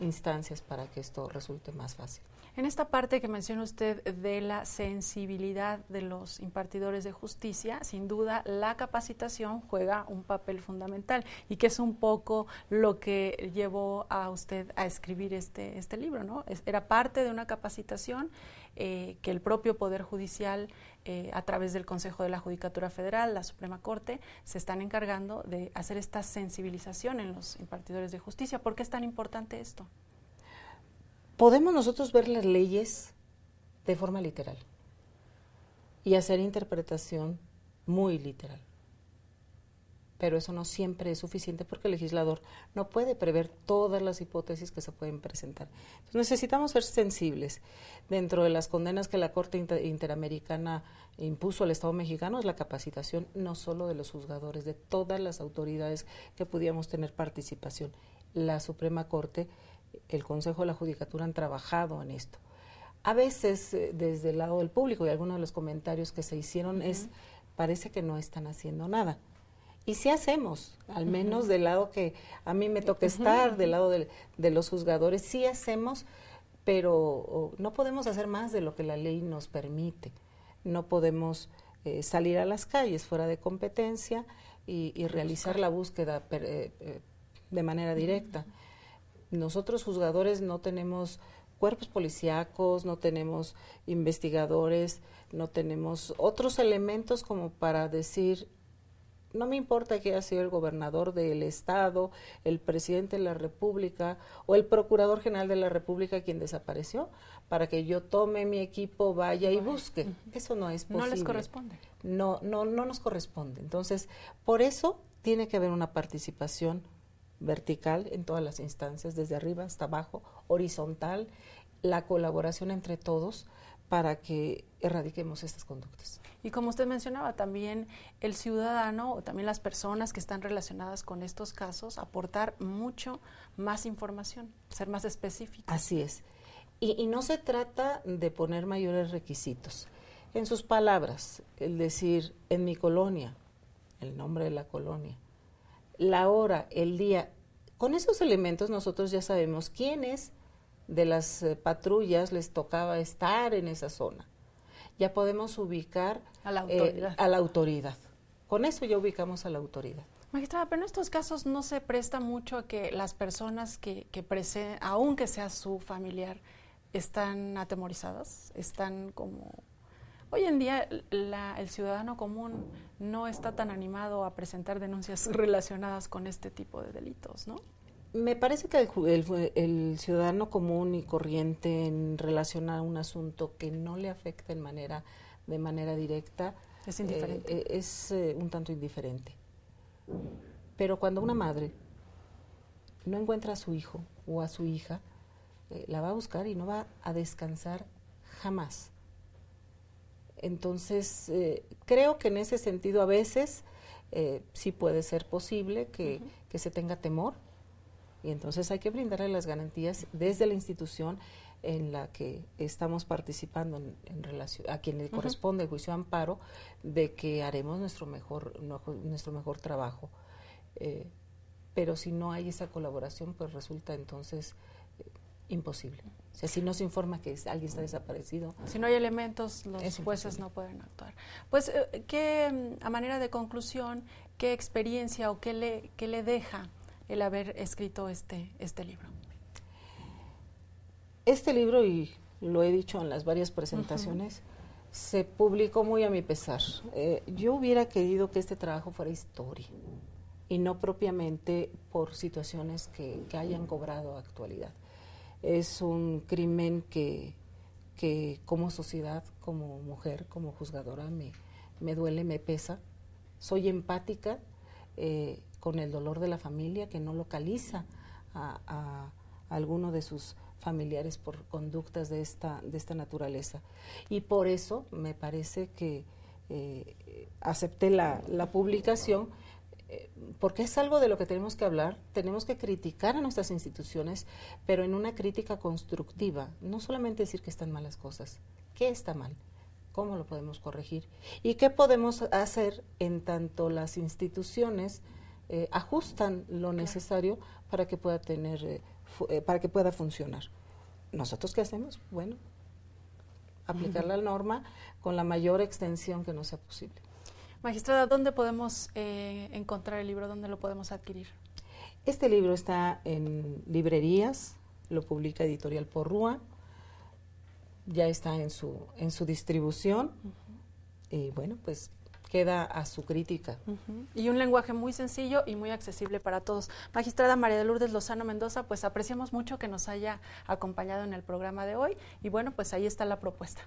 instancias para que esto resulte más fácil. En esta parte que menciona usted de la sensibilidad de los impartidores de justicia, sin duda la capacitación juega un papel fundamental y que es un poco lo que llevó a usted a escribir este, este libro, ¿no? era parte de una capacitación eh, que el propio Poder Judicial, eh, a través del Consejo de la Judicatura Federal, la Suprema Corte, se están encargando de hacer esta sensibilización en los impartidores de justicia. ¿Por qué es tan importante esto? podemos nosotros ver las leyes de forma literal y hacer interpretación muy literal. Pero eso no siempre es suficiente porque el legislador no puede prever todas las hipótesis que se pueden presentar. necesitamos ser sensibles. Dentro de las condenas que la Corte Interamericana impuso al Estado mexicano es la capacitación no solo de los juzgadores, de todas las autoridades que pudiéramos tener participación. La Suprema Corte el Consejo de la Judicatura han trabajado en esto. A veces, eh, desde el lado del público, y algunos de los comentarios que se hicieron es, parece que no están haciendo nada. Y sí hacemos, al menos del lado que a mí me toca estar, del lado de, los juzgadores, sí hacemos, pero no podemos hacer más de lo que la ley nos permite. No podemos eh, salir a las calles fuera de competencia y, realizar la búsqueda eh, de manera directa nosotros juzgadores no tenemos cuerpos policíacos, no tenemos investigadores, no tenemos otros elementos como para decir, no me importa que haya sido el gobernador del estado, el presidente de la República o el procurador general de la República quien desapareció, para que yo tome mi equipo, vaya y busque. Eso no es posible. No les corresponde. No, no, no nos corresponde. Entonces, por eso tiene que haber una participación vertical en todas las instancias, desde arriba hasta abajo, horizontal, la colaboración entre todos para que erradiquemos estas conductas. Y como usted mencionaba, también el ciudadano o también las personas que están relacionadas con estos casos aportar mucho más información, ser más específicos. Así es. Y, y no se trata de poner mayores requisitos. En sus palabras, el decir en mi colonia, el nombre de la colonia, la hora, el día con esos elementos nosotros ya sabemos quiénes de las eh, patrullas les tocaba estar en esa zona. Ya podemos ubicar eh, a la autoridad. Con eso ya ubicamos a la autoridad. Magistrada, pero en estos casos no se presta mucho a que las personas que, que presen, aunque sea su familiar, están atemorizadas, están como Hoy en día el ciudadano común no está tan animado a presentar denuncias relacionadas con este tipo de delitos, ¿no? Me parece que el, ciudadano común y corriente en relación a un asunto que no le afecta en manera, de manera directa es, eh, eh, eh, un tanto indiferente. Pero cuando una madre no encuentra a su hijo o a su hija, la va a buscar y no va a descansar jamás. Entonces, eh, creo que en ese sentido a veces eh, sí puede ser posible que, que, se tenga temor y entonces hay que brindarle las garantías desde la institución en la que estamos participando en, relación a quien le corresponde el juicio amparo de que haremos nuestro mejor nuestro mejor trabajo eh, pero si no hay esa colaboración pues resulta entonces imposible. sea, si no se informa que alguien está desaparecido. Si no hay elementos, los jueces no pueden actuar. Pues, eh, ¿qué, a manera de conclusión, qué experiencia o qué le, le deja el haber escrito este, este libro? Este libro, y lo he dicho en las varias presentaciones, se publicó muy a mi pesar. Eh, yo hubiera querido que este trabajo fuera historia y no propiamente por situaciones que hayan cobrado actualidad es un crimen que, como sociedad, como mujer, como juzgadora, me, duele, me pesa. Soy empática eh, con el dolor de la familia que no localiza a, alguno de sus familiares por conductas de esta, de esta naturaleza. Y por eso me parece que eh, acepté la, publicación porque es algo de lo que tenemos que hablar, tenemos que criticar a nuestras instituciones, pero en una crítica constructiva, no solamente decir que están malas cosas, qué está mal, cómo lo podemos corregir y qué podemos hacer en tanto las instituciones eh, ajustan lo necesario para que pueda tener, eh, eh, para que pueda funcionar. Nosotros qué hacemos? Bueno, aplicar la norma con la mayor extensión que nos sea posible. Magistrada, ¿dónde podemos eh, encontrar el libro? ¿Dónde lo podemos adquirir? Este libro está en librerías, lo publica Editorial Porrua, ya está en su, en su distribución y bueno, pues queda a su crítica. Y un lenguaje muy sencillo y muy accesible para todos. Magistrada María de Lourdes Lozano Mendoza, pues apreciamos mucho que nos haya acompañado en el programa de hoy y bueno, pues ahí está la propuesta.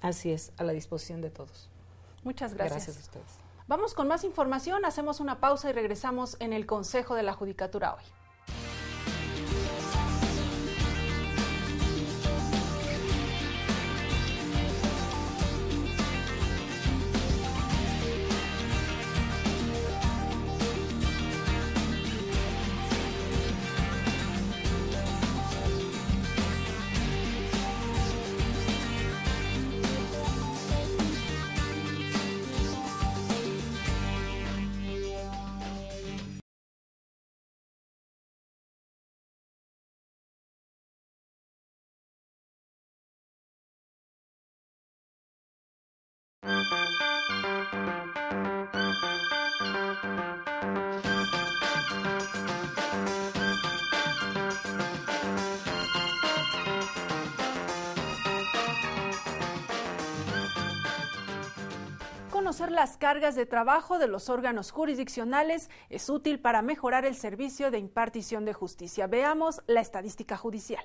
Así es, a la disposición de todos. Muchas gracias. Gracias a ustedes. Vamos con más información, hacemos una pausa y regresamos en el Consejo de la Judicatura hoy. Conocer las cargas de trabajo de los órganos jurisdiccionales es útil para mejorar el servicio de impartición de justicia. Veamos la estadística judicial.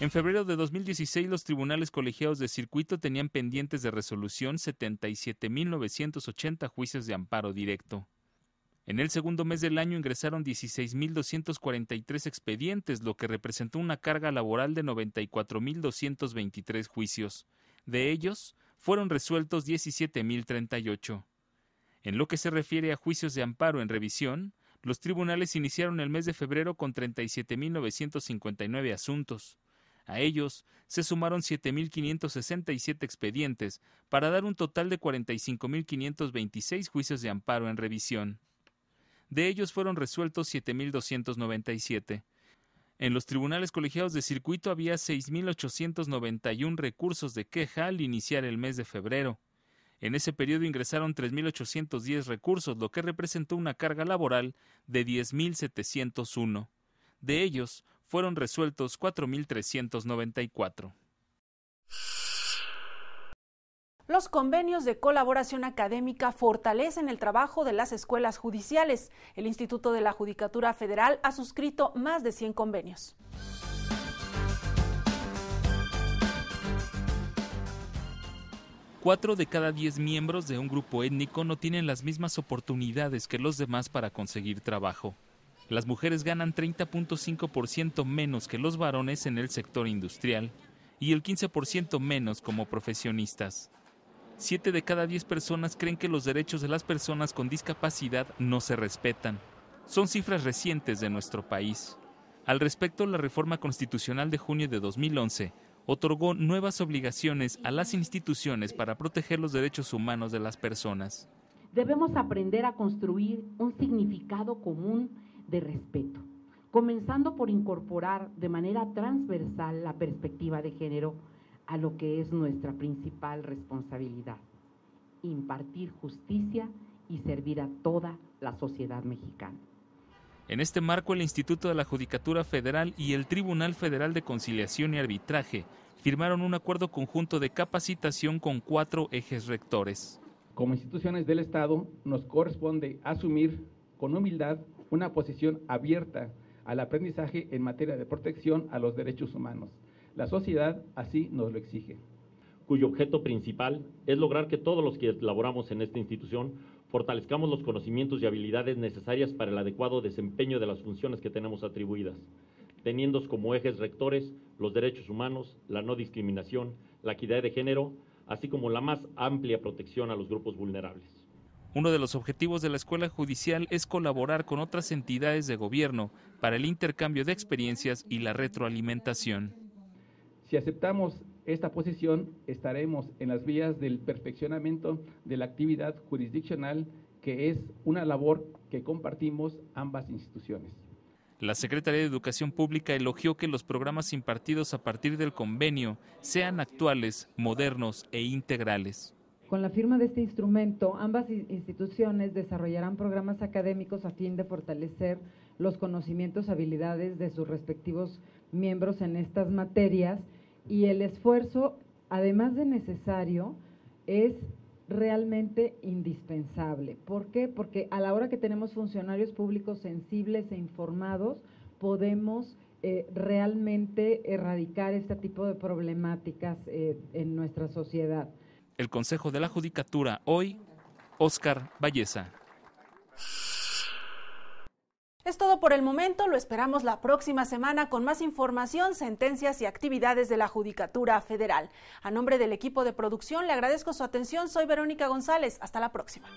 En febrero de 2016, los tribunales colegiados de circuito tenían pendientes de resolución 77.980 juicios de amparo directo. En el segundo mes del año ingresaron 16.243 expedientes, lo que representó una carga laboral de 94.223 juicios. De ellos, fueron resueltos 17.038. En lo que se refiere a juicios de amparo en revisión, los tribunales iniciaron el mes de febrero con 37.959 asuntos. A ellos se sumaron 7.567 expedientes para dar un total de 45.526 juicios de amparo en revisión. De ellos fueron resueltos 7.297. En los tribunales colegiados de circuito había 6.891 recursos de queja al iniciar el mes de febrero. En ese periodo ingresaron 3.810 recursos, lo que representó una carga laboral de 10.701. De ellos, fueron resueltos 4.394. Los convenios de colaboración académica fortalecen el trabajo de las escuelas judiciales. El Instituto de la Judicatura Federal ha suscrito más de 100 convenios. Cuatro de cada diez miembros de un grupo étnico no tienen las mismas oportunidades que los demás para conseguir trabajo las mujeres ganan 30.5% menos que los varones en el sector industrial y el 15% menos como profesionistas. Siete de cada diez personas creen que los derechos de las personas con discapacidad no se respetan. Son cifras recientes de nuestro país. Al respecto, la reforma constitucional de junio de 2011 otorgó nuevas obligaciones a las instituciones para proteger los derechos humanos de las personas. Debemos aprender a construir un significado común de respeto, comenzando por incorporar de manera transversal la perspectiva de género a lo que es nuestra principal responsabilidad, impartir justicia y servir a toda la sociedad mexicana. En este marco, el Instituto de la Judicatura Federal y el Tribunal Federal de Conciliación y Arbitraje firmaron un acuerdo conjunto de capacitación con cuatro ejes rectores. Como instituciones del Estado, nos corresponde asumir con humildad una posición abierta al aprendizaje en materia de protección a los derechos humanos. La sociedad así nos lo exige. Cuyo objeto principal es lograr que todos los que laboramos en esta institución fortalezcamos los conocimientos y habilidades necesarias para el adecuado desempeño de las funciones que tenemos atribuidas, teniendo como ejes rectores los derechos humanos, la no discriminación, la equidad de género, así como la más amplia protección a los grupos vulnerables. Uno de los objetivos de la Escuela Judicial es colaborar con otras entidades de gobierno para el intercambio de experiencias y la retroalimentación. Si aceptamos esta posición, estaremos en las vías del perfeccionamiento de la actividad jurisdiccional, que es una labor que compartimos ambas instituciones. La Secretaría de Educación Pública elogió que los programas impartidos a partir del convenio sean actuales, modernos e integrales. Con la firma de este instrumento, ambas instituciones desarrollarán programas académicos a fin de fortalecer los conocimientos, habilidades de sus respectivos miembros en estas materias y el esfuerzo, además de necesario, es realmente indispensable. ¿Por qué? Porque a la hora que tenemos funcionarios públicos sensibles e informados, podemos eh, realmente erradicar este tipo de problemáticas eh, en nuestra sociedad el Consejo de la Judicatura hoy, Oscar Valleza. Es todo por el momento, lo esperamos la próxima semana con más información, sentencias y actividades de la Judicatura Federal. A nombre del equipo de producción le agradezco su atención, soy Verónica González, hasta la próxima.